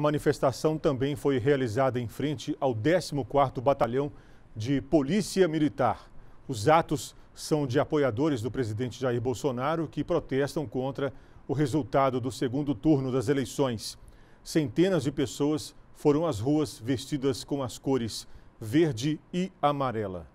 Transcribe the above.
A manifestação também foi realizada em frente ao 14º Batalhão de Polícia Militar. Os atos são de apoiadores do presidente Jair Bolsonaro que protestam contra o resultado do segundo turno das eleições. Centenas de pessoas foram às ruas vestidas com as cores verde e amarela.